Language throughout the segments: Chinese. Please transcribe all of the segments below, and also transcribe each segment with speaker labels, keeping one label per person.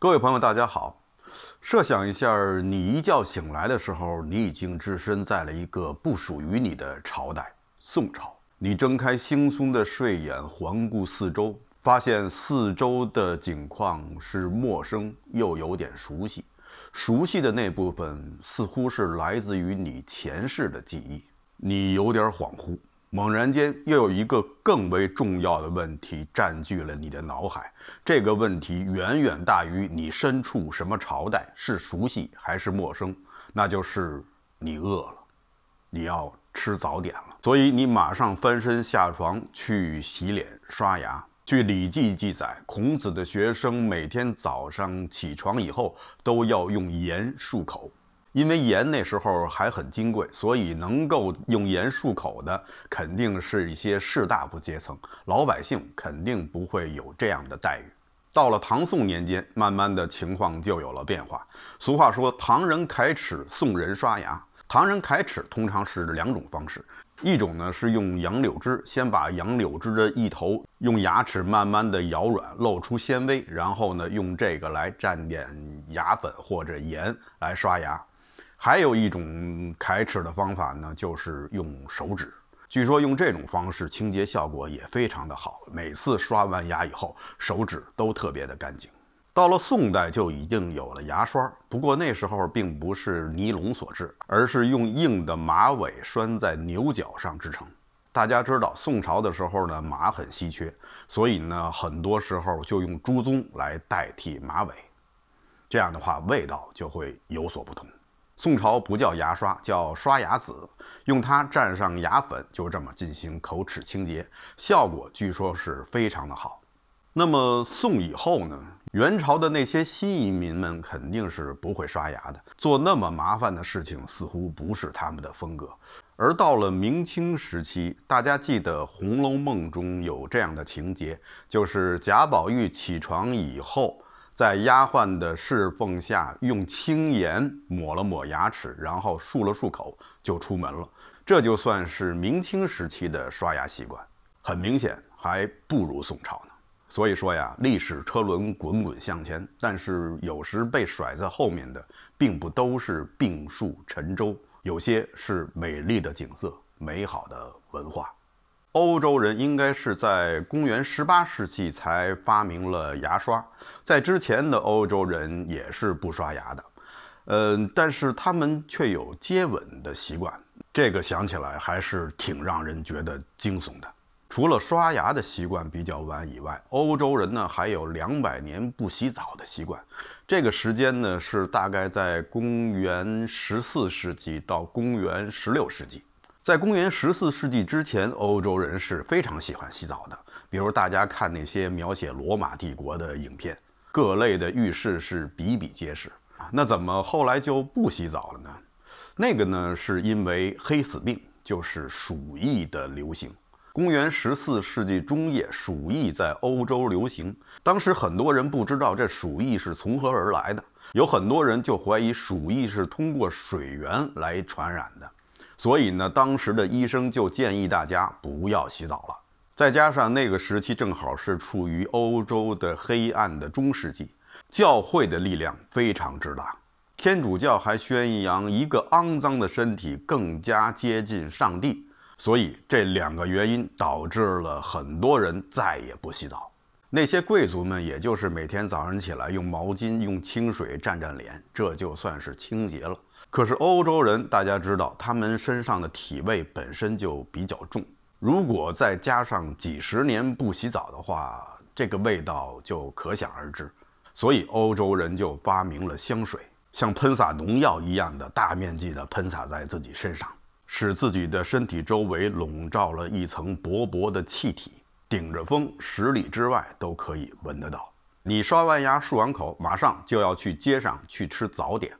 Speaker 1: 各位朋友，大家好。设想一下，你一觉醒来的时候，你已经置身在了一个不属于你的朝代——宋朝。你睁开惺忪的睡眼，环顾四周，发现四周的景况是陌生又有点熟悉。熟悉的那部分，似乎是来自于你前世的记忆。你有点恍惚。猛然间，又有一个更为重要的问题占据了你的脑海。这个问题远远大于你身处什么朝代是熟悉还是陌生，那就是你饿了，你要吃早点了。所以你马上翻身下床去洗脸刷牙。据《礼记》记载，孔子的学生每天早上起床以后都要用盐漱口。因为盐那时候还很金贵，所以能够用盐漱口的肯定是一些士大夫阶层，老百姓肯定不会有这样的待遇。到了唐宋年间，慢慢的情况就有了变化。俗话说“唐人揩齿，宋人刷牙”。唐人揩齿通常是两种方式，一种呢是用杨柳枝，先把杨柳枝的一头用牙齿慢慢的咬软，露出纤维，然后呢用这个来蘸点牙粉或者盐来刷牙。还有一种揩齿的方法呢，就是用手指。据说用这种方式清洁效果也非常的好，每次刷完牙以后，手指都特别的干净。到了宋代就已经有了牙刷，不过那时候并不是尼龙所制，而是用硬的马尾拴在牛角上制成。大家知道，宋朝的时候呢，马很稀缺，所以呢，很多时候就用猪鬃来代替马尾，这样的话味道就会有所不同。宋朝不叫牙刷，叫刷牙子，用它蘸上牙粉，就这么进行口齿清洁，效果据说是非常的好。那么宋以后呢？元朝的那些新移民们肯定是不会刷牙的，做那么麻烦的事情似乎不是他们的风格。而到了明清时期，大家记得《红楼梦》中有这样的情节，就是贾宝玉起床以后。在丫鬟的侍奉下，用青盐抹了抹牙齿，然后漱了漱口，就出门了。这就算是明清时期的刷牙习惯，很明显还不如宋朝呢。所以说呀，历史车轮滚滚向前，但是有时被甩在后面的，并不都是病树沉舟，有些是美丽的景色，美好的文化。欧洲人应该是在公元十八世纪才发明了牙刷，在之前的欧洲人也是不刷牙的，嗯，但是他们却有接吻的习惯，这个想起来还是挺让人觉得惊悚的。除了刷牙的习惯比较晚以外，欧洲人呢还有两百年不洗澡的习惯，这个时间呢是大概在公元十四世纪到公元十六世纪。在公元十四世纪之前，欧洲人是非常喜欢洗澡的。比如大家看那些描写罗马帝国的影片，各类的浴室是比比皆是。那怎么后来就不洗澡了呢？那个呢，是因为黑死病，就是鼠疫的流行。公元十四世纪中叶，鼠疫在欧洲流行。当时很多人不知道这鼠疫是从何而来的，有很多人就怀疑鼠疫是通过水源来传染的。所以呢，当时的医生就建议大家不要洗澡了。再加上那个时期正好是处于欧洲的黑暗的中世纪，教会的力量非常之大，天主教还宣扬一个肮脏的身体更加接近上帝，所以这两个原因导致了很多人再也不洗澡。那些贵族们也就是每天早上起来用毛巾用清水蘸蘸脸，这就算是清洁了。可是欧洲人，大家知道，他们身上的体味本身就比较重，如果再加上几十年不洗澡的话，这个味道就可想而知。所以欧洲人就发明了香水，像喷洒农药一样的大面积的喷洒在自己身上，使自己的身体周围笼罩了一层薄薄的气体，顶着风十里之外都可以闻得到。你刷完牙、漱完口，马上就要去街上去吃早点。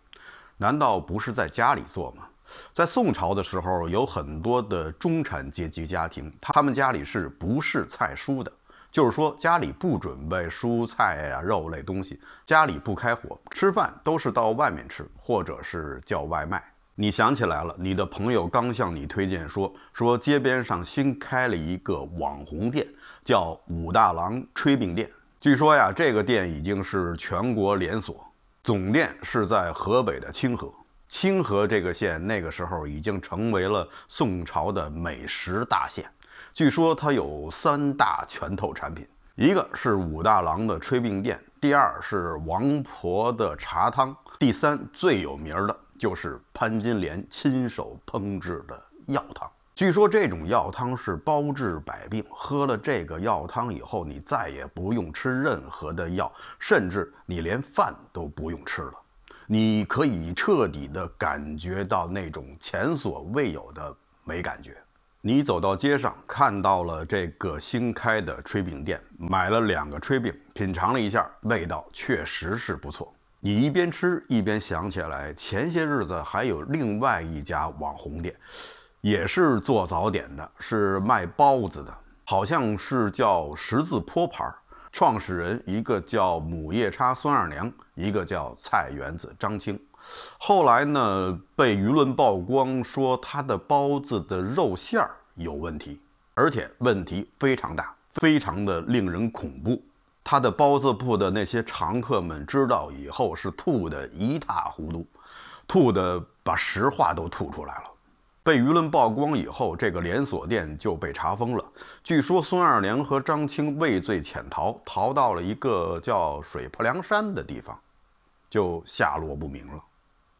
Speaker 1: 难道不是在家里做吗？在宋朝的时候，有很多的中产阶级家庭，他们家里是不是菜蔬的？就是说家里不准备蔬菜呀、肉类东西，家里不开火，吃饭都是到外面吃，或者是叫外卖。你想起来了？你的朋友刚向你推荐说，说街边上新开了一个网红店，叫武大郎炊饼店。据说呀，这个店已经是全国连锁。总店是在河北的清河，清河这个县那个时候已经成为了宋朝的美食大县。据说它有三大拳头产品，一个是武大郎的炊饼店，第二是王婆的茶汤，第三最有名的就是潘金莲亲手烹制的药汤。据说这种药汤是包治百病，喝了这个药汤以后，你再也不用吃任何的药，甚至你连饭都不用吃了。你可以彻底的感觉到那种前所未有的没感觉。你走到街上，看到了这个新开的炊饼店，买了两个炊饼，品尝了一下，味道确实是不错。你一边吃一边想起来，前些日子还有另外一家网红店。也是做早点的，是卖包子的，好像是叫十字坡牌。创始人一个叫母夜叉孙二娘，一个叫菜园子张青。后来呢，被舆论曝光说他的包子的肉馅儿有问题，而且问题非常大，非常的令人恐怖。他的包子铺的那些常客们知道以后是吐得一塌糊涂，吐得把实话都吐出来了。被舆论曝光以后，这个连锁店就被查封了。据说孙二娘和张青畏罪潜逃，逃到了一个叫水泊梁山的地方，就下落不明了。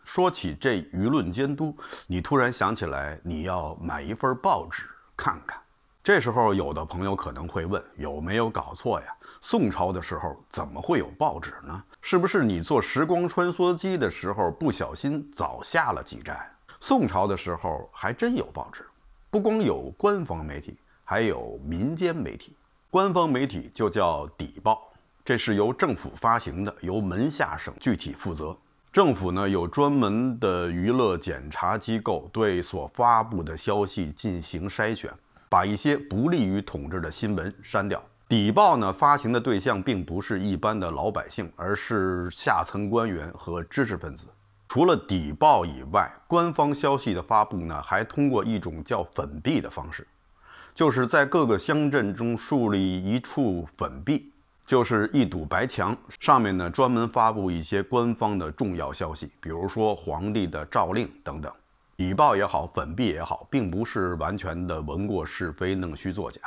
Speaker 1: 说起这舆论监督，你突然想起来你要买一份报纸看看。这时候，有的朋友可能会问：有没有搞错呀？宋朝的时候怎么会有报纸呢？是不是你坐时光穿梭机的时候不小心早下了几站？宋朝的时候还真有报纸，不光有官方媒体，还有民间媒体。官方媒体就叫邸报，这是由政府发行的，由门下省具体负责。政府呢有专门的娱乐检查机构，对所发布的消息进行筛选，把一些不利于统治的新闻删掉。邸报呢发行的对象并不是一般的老百姓，而是下层官员和知识分子。除了邸报以外，官方消息的发布呢，还通过一种叫粉壁的方式，就是在各个乡镇中树立一处粉壁，就是一堵白墙，上面呢专门发布一些官方的重要消息，比如说皇帝的诏令等等。邸报也好，粉壁也好，并不是完全的闻过是非、弄虚作假。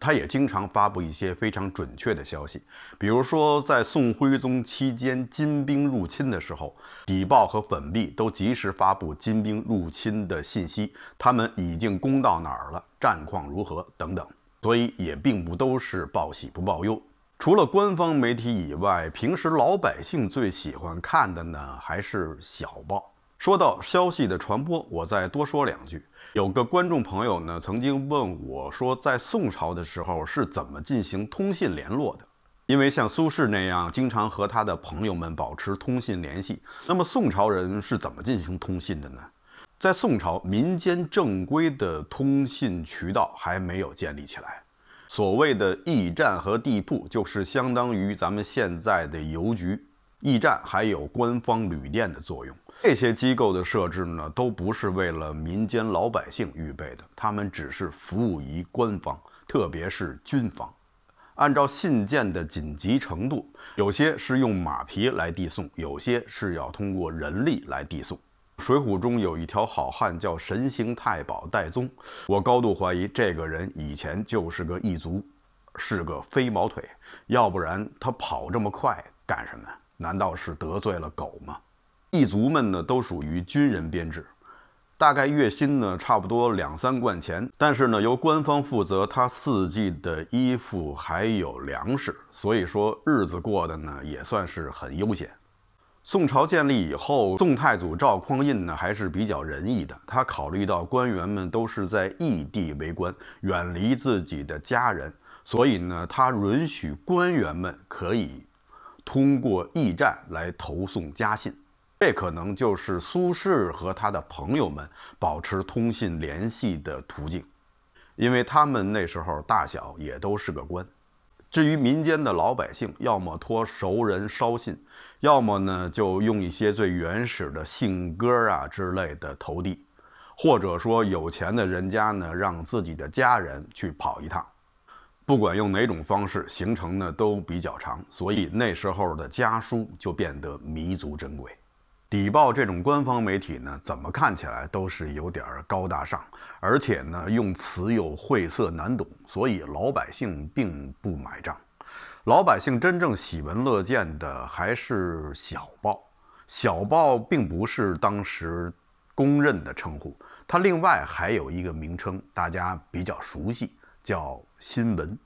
Speaker 1: 他也经常发布一些非常准确的消息，比如说在宋徽宗期间金兵入侵的时候，邸报和粉壁都及时发布金兵入侵的信息，他们已经攻到哪儿了，战况如何等等。所以也并不都是报喜不报忧。除了官方媒体以外，平时老百姓最喜欢看的呢，还是小报。说到消息的传播，我再多说两句。有个观众朋友呢，曾经问我说，在宋朝的时候是怎么进行通信联络的？因为像苏轼那样经常和他的朋友们保持通信联系，那么宋朝人是怎么进行通信的呢？在宋朝，民间正规的通信渠道还没有建立起来，所谓的驿站和地铺，就是相当于咱们现在的邮局。驿站还有官方旅店的作用，这些机构的设置呢，都不是为了民间老百姓预备的，他们只是服务于官方，特别是军方。按照信件的紧急程度，有些是用马匹来递送，有些是要通过人力来递送。《水浒》中有一条好汉叫神行太保戴宗，我高度怀疑这个人以前就是个异族，是个飞毛腿，要不然他跑这么快干什么？难道是得罪了狗吗？异族们呢，都属于军人编制，大概月薪呢，差不多两三贯钱。但是呢，由官方负责他四季的衣服还有粮食，所以说日子过得呢，也算是很悠闲。宋朝建立以后，宋太祖赵匡胤呢，还是比较仁义的。他考虑到官员们都是在异地为官，远离自己的家人，所以呢，他允许官员们可以。通过驿站来投送家信，这可能就是苏轼和他的朋友们保持通信联系的途径。因为他们那时候大小也都是个官。至于民间的老百姓，要么托熟人捎信，要么呢就用一些最原始的信鸽啊之类的投递，或者说有钱的人家呢，让自己的家人去跑一趟。不管用哪种方式，行程呢都比较长，所以那时候的家书就变得弥足珍贵。邸报这种官方媒体呢，怎么看起来都是有点高大上，而且呢用词又晦涩难懂，所以老百姓并不买账。老百姓真正喜闻乐见的还是小报。小报并不是当时公认的称呼，它另外还有一个名称，大家比较熟悉，叫。新闻，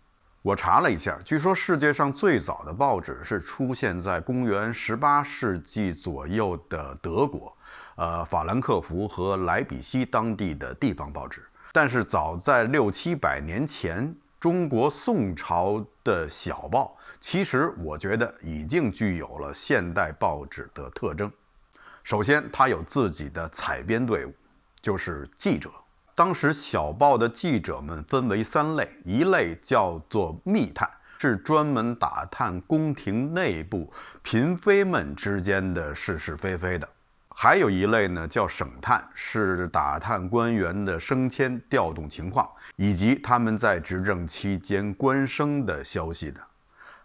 Speaker 1: 我查了一下，据说世界上最早的报纸是出现在公元十八世纪左右的德国，呃，法兰克福和莱比锡当地的地方报纸。但是早在六七百年前，中国宋朝的小报，其实我觉得已经具有了现代报纸的特征。首先，它有自己的采编队伍，就是记者。当时小报的记者们分为三类，一类叫做密探，是专门打探宫廷内部嫔妃们之间的是是非非的；还有一类呢叫省探，是打探官员的升迁调动情况以及他们在执政期间官升的消息的；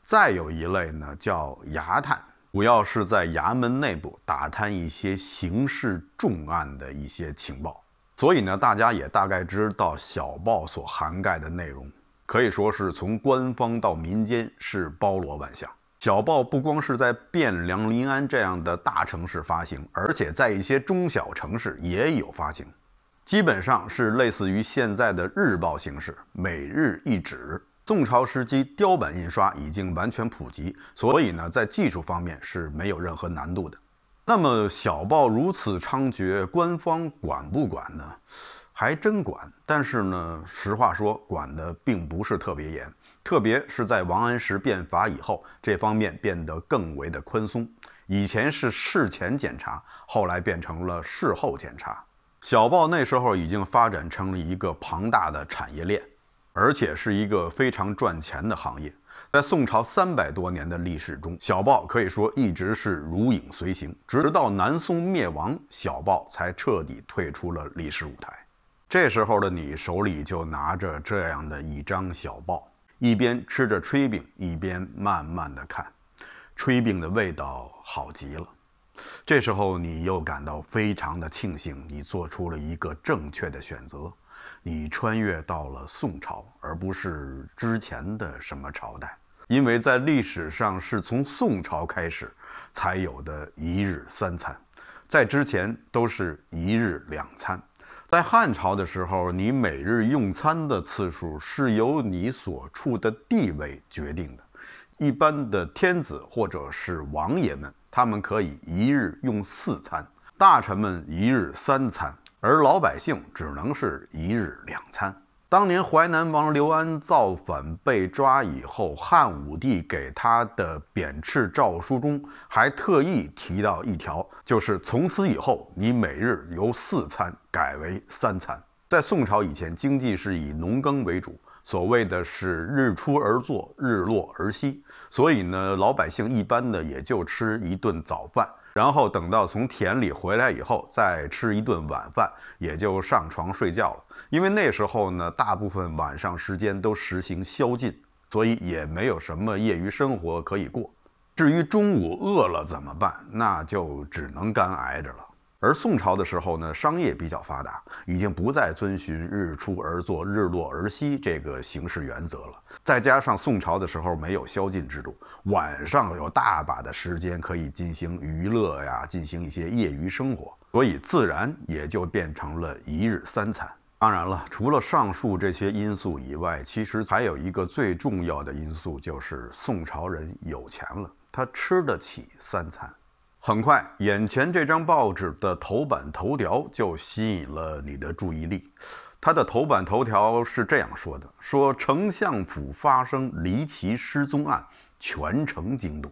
Speaker 1: 再有一类呢叫衙探，主要是在衙门内部打探一些刑事重案的一些情报。所以呢，大家也大概知道小报所涵盖的内容，可以说是从官方到民间是包罗万象。小报不光是在汴梁、临安这样的大城市发行，而且在一些中小城市也有发行，基本上是类似于现在的日报形式，每日一纸。宋朝时期雕版印刷已经完全普及，所以呢，在技术方面是没有任何难度的。那么小报如此猖獗，官方管不管呢？还真管，但是呢，实话说，管的并不是特别严，特别是在王安石变法以后，这方面变得更为的宽松。以前是事前检查，后来变成了事后检查。小报那时候已经发展成了一个庞大的产业链，而且是一个非常赚钱的行业。在宋朝三百多年的历史中，小报可以说一直是如影随形，直到南宋灭亡，小报才彻底退出了历史舞台。这时候的你手里就拿着这样的一张小报，一边吃着炊饼，一边慢慢的看。炊饼的味道好极了。这时候你又感到非常的庆幸，你做出了一个正确的选择，你穿越到了宋朝，而不是之前的什么朝代。因为在历史上是从宋朝开始才有的一日三餐，在之前都是一日两餐。在汉朝的时候，你每日用餐的次数是由你所处的地位决定的。一般的天子或者是王爷们，他们可以一日用四餐；大臣们一日三餐，而老百姓只能是一日两餐。当年淮南王刘安造反被抓以后，汉武帝给他的贬斥诏书中还特意提到一条，就是从此以后你每日由四餐改为三餐。在宋朝以前，经济是以农耕为主，所谓的是日出而作，日落而息，所以呢，老百姓一般呢也就吃一顿早饭，然后等到从田里回来以后再吃一顿晚饭，也就上床睡觉了。因为那时候呢，大部分晚上时间都实行宵禁，所以也没有什么业余生活可以过。至于中午饿了怎么办，那就只能干挨着了。而宋朝的时候呢，商业比较发达，已经不再遵循日出而作、日落而息这个行事原则了。再加上宋朝的时候没有宵禁制度，晚上有大把的时间可以进行娱乐呀，进行一些业余生活，所以自然也就变成了一日三餐。当然了，除了上述这些因素以外，其实还有一个最重要的因素，就是宋朝人有钱了，他吃得起三餐。很快，眼前这张报纸的头版头条就吸引了你的注意力。它的头版头条是这样说的：“说丞相府发生离奇失踪案，全城惊动。”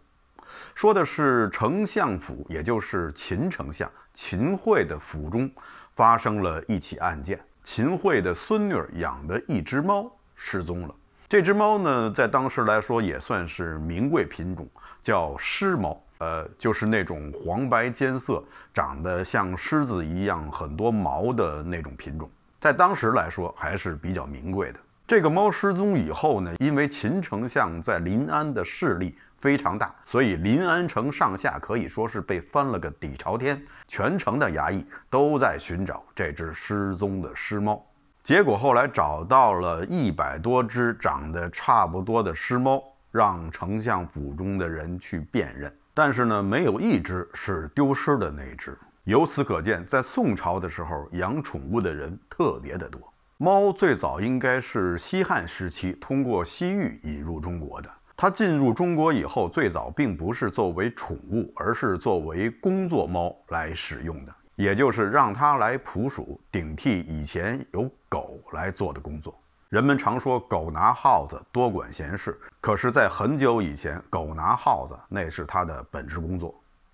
Speaker 1: 说的是丞相府，也就是秦丞相秦桧的府中发生了一起案件。秦桧的孙女儿养的一只猫失踪了。这只猫呢，在当时来说也算是名贵品种，叫狮猫。呃，就是那种黄白间色，长得像狮子一样，很多毛的那种品种，在当时来说还是比较名贵的。这个猫失踪以后呢，因为秦丞相在临安的势力非常大，所以临安城上下可以说是被翻了个底朝天，全城的衙役都在寻找这只失踪的狮猫。结果后来找到了一百多只长得差不多的狮猫，让丞相府中的人去辨认，但是呢，没有一只是丢失的那只。由此可见，在宋朝的时候，养宠物的人特别的多。猫最早应该是西汉时期通过西域引入中国的。它进入中国以后，最早并不是作为宠物，而是作为工作猫来使用的，也就是让它来捕鼠，顶替以前由狗来做的工作。人们常说“狗拿耗子，多管闲事”，可是，在很久以前，“狗拿耗子”那是它的本职工作，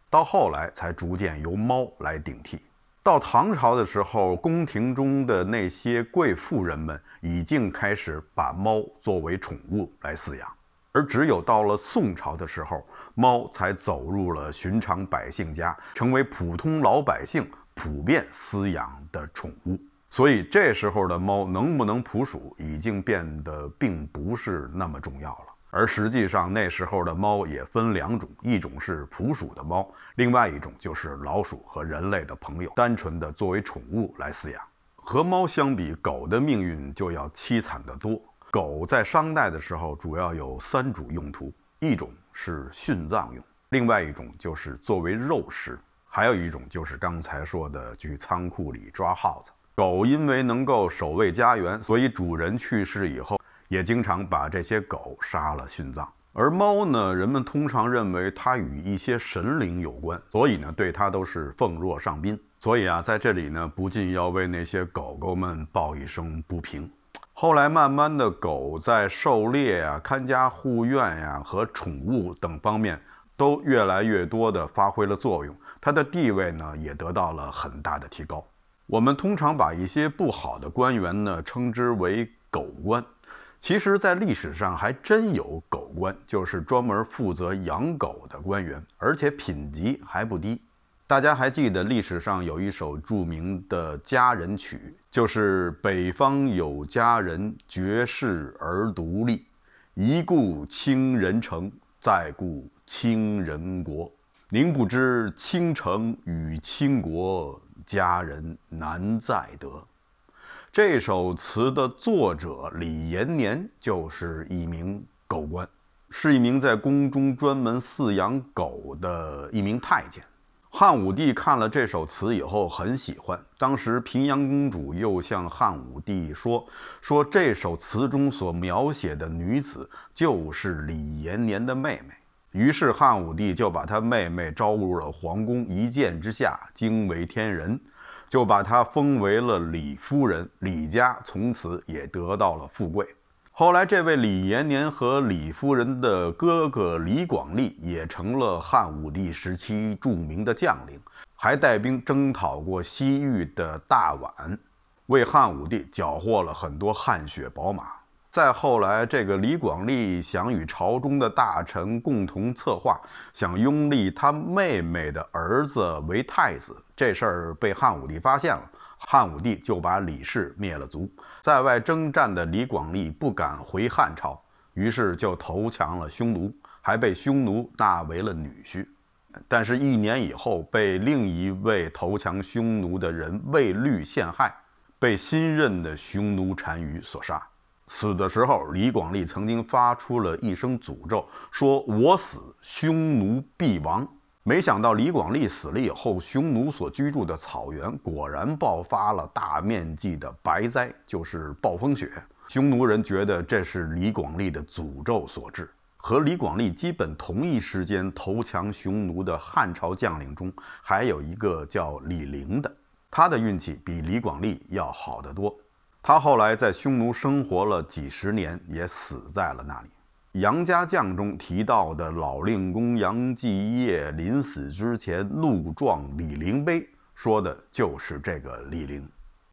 Speaker 1: 到后来才逐渐由猫来顶替。到唐朝的时候，宫廷中的那些贵妇人们已经开始把猫作为宠物来饲养，而只有到了宋朝的时候，猫才走入了寻常百姓家，成为普通老百姓普遍饲养的宠物。所以，这时候的猫能不能捕鼠，已经变得并不是那么重要了。而实际上，那时候的猫也分两种，一种是捕鼠的猫，另外一种就是老鼠和人类的朋友，单纯的作为宠物来饲养。和猫相比，狗的命运就要凄惨得多。狗在商代的时候主要有三种用途：一种是殉葬用，另外一种就是作为肉食，还有一种就是刚才说的去仓库里抓耗子。狗因为能够守卫家园，所以主人去世以后。也经常把这些狗杀了殉葬，而猫呢，人们通常认为它与一些神灵有关，所以呢，对它都是奉若上宾。所以啊，在这里呢，不禁要为那些狗狗们报一声不平。后来，慢慢的，狗在狩猎呀、看家护院呀和宠物等方面都越来越多的发挥了作用，它的地位呢也得到了很大的提高。我们通常把一些不好的官员呢称之为“狗官”。其实，在历史上还真有狗官，就是专门负责养狗的官员，而且品级还不低。大家还记得历史上有一首著名的佳人曲，就是“北方有佳人，绝世而独立，一顾倾人城，再顾倾人国。宁不知倾城与倾国，佳人难再得。”这首词的作者李延年就是一名狗官，是一名在宫中专门饲养狗的一名太监。汉武帝看了这首词以后很喜欢。当时平阳公主又向汉武帝说：“说这首词中所描写的女子就是李延年的妹妹。”于是汉武帝就把他妹妹招入了皇宫，一见之下惊为天人。就把他封为了李夫人，李家从此也得到了富贵。后来，这位李延年和李夫人的哥哥李广利也成了汉武帝时期著名的将领，还带兵征讨过西域的大宛，为汉武帝缴获了很多汗血宝马。再后来，这个李广利想与朝中的大臣共同策划，想拥立他妹妹的儿子为太子。这事儿被汉武帝发现了，汉武帝就把李氏灭了族。在外征战的李广利不敢回汉朝，于是就投降了匈奴，还被匈奴纳为了女婿。但是，一年以后被另一位投降匈奴的人卫律陷害，被新任的匈奴单于所杀。死的时候，李广利曾经发出了一声诅咒，说：“我死，匈奴必亡。”没想到李广利死了以后，匈奴所居住的草原果然爆发了大面积的白灾，就是暴风雪。匈奴人觉得这是李广利的诅咒所致。和李广利基本同一时间投降匈奴的汉朝将领中，还有一个叫李陵的，他的运气比李广利要好得多。他后来在匈奴生活了几十年，也死在了那里。《杨家将》中提到的老令公杨继业临死之前怒撞李陵碑，说的就是这个李陵。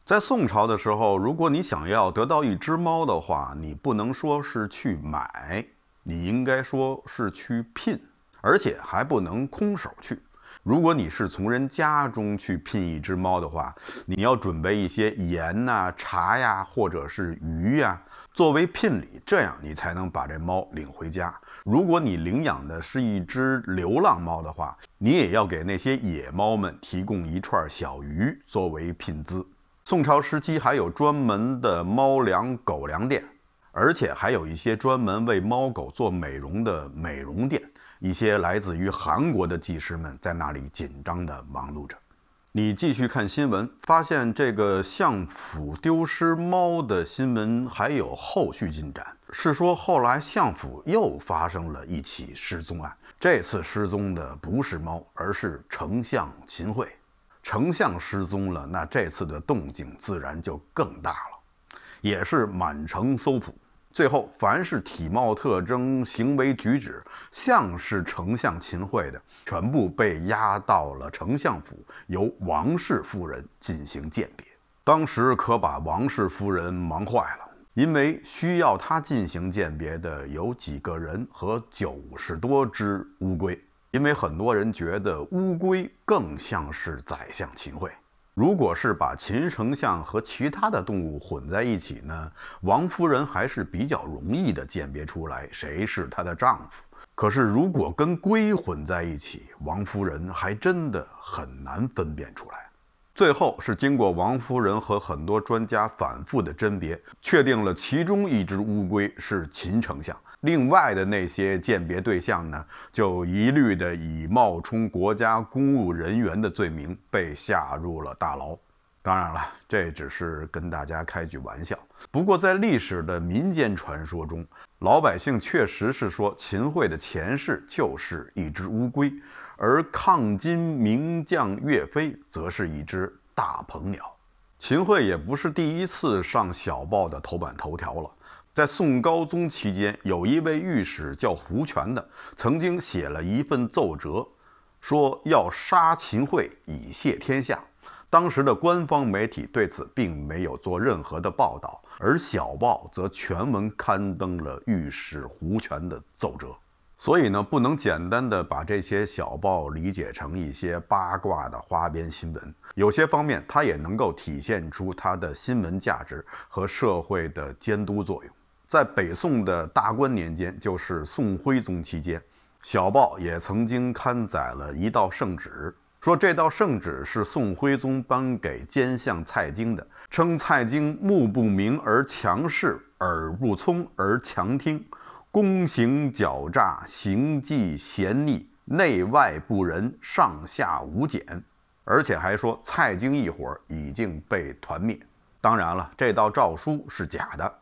Speaker 1: 在宋朝的时候，如果你想要得到一只猫的话，你不能说是去买，你应该说是去聘，而且还不能空手去。如果你是从人家中去聘一只猫的话，你要准备一些盐呐、茶呀，或者是鱼呀，作为聘礼，这样你才能把这猫领回家。如果你领养的是一只流浪猫的话，你也要给那些野猫们提供一串小鱼作为聘资。宋朝时期还有专门的猫粮、狗粮店，而且还有一些专门为猫狗做美容的美容店。一些来自于韩国的技师们在那里紧张地忙碌着。你继续看新闻，发现这个相府丢失猫的新闻还有后续进展，是说后来相府又发生了一起失踪案。这次失踪的不是猫，而是丞相秦桧。丞相失踪了，那这次的动静自然就更大了，也是满城搜捕。最后，凡是体貌特征、行为举止像是丞相秦桧的，全部被押到了丞相府，由王氏夫人进行鉴别。当时可把王氏夫人忙坏了，因为需要她进行鉴别的有几个人和九十多只乌龟。因为很多人觉得乌龟更像是宰相秦桧。如果是把秦丞相和其他的动物混在一起呢，王夫人还是比较容易的鉴别出来谁是她的丈夫。可是如果跟龟混在一起，王夫人还真的很难分辨出来。最后是经过王夫人和很多专家反复的甄别，确定了其中一只乌龟是秦丞相。另外的那些鉴别对象呢，就一律的以冒充国家公务人员的罪名被下入了大牢。当然了，这只是跟大家开句玩笑。不过在历史的民间传说中，老百姓确实是说秦桧的前世就是一只乌龟，而抗金名将岳飞则是一只大鹏鸟。秦桧也不是第一次上小报的头版头条了。在宋高宗期间，有一位御史叫胡铨的，曾经写了一份奏折，说要杀秦桧以谢天下。当时的官方媒体对此并没有做任何的报道，而小报则全文刊登了御史胡铨的奏折。所以呢，不能简单的把这些小报理解成一些八卦的花边新闻，有些方面它也能够体现出它的新闻价值和社会的监督作用。在北宋的大观年间，就是宋徽宗期间，小报也曾经刊载了一道圣旨，说这道圣旨是宋徽宗颁给奸相蔡京的，称蔡京目不明而强视，耳不聪而强听，躬行狡诈，行迹嫌逆，内外不仁，上下无检，而且还说蔡京一伙已经被团灭。当然了，这道诏书是假的。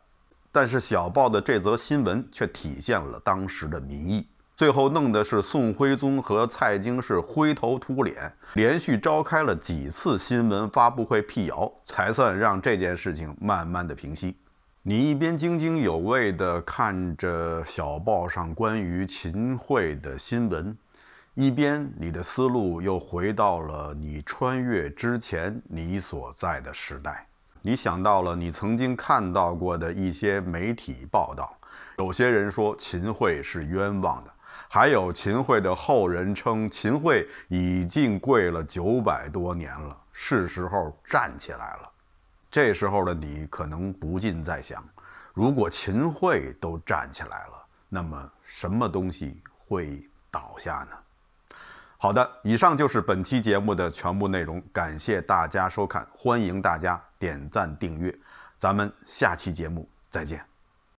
Speaker 1: 但是小报的这则新闻却体现了当时的民意，最后弄的是宋徽宗和蔡京是灰头土脸，连续召开了几次新闻发布会辟谣，才算让这件事情慢慢的平息。你一边津津有味的看着小报上关于秦桧的新闻，一边你的思路又回到了你穿越之前你所在的时代。你想到了你曾经看到过的一些媒体报道，有些人说秦桧是冤枉的，还有秦桧的后人称秦桧已经跪了九百多年了，是时候站起来了。这时候的你可能不禁在想，如果秦桧都站起来了，那么什么东西会倒下呢？好的，以上就是本期节目的全部内容，感谢大家收看，欢迎大家点赞订阅，咱们下期节目再见。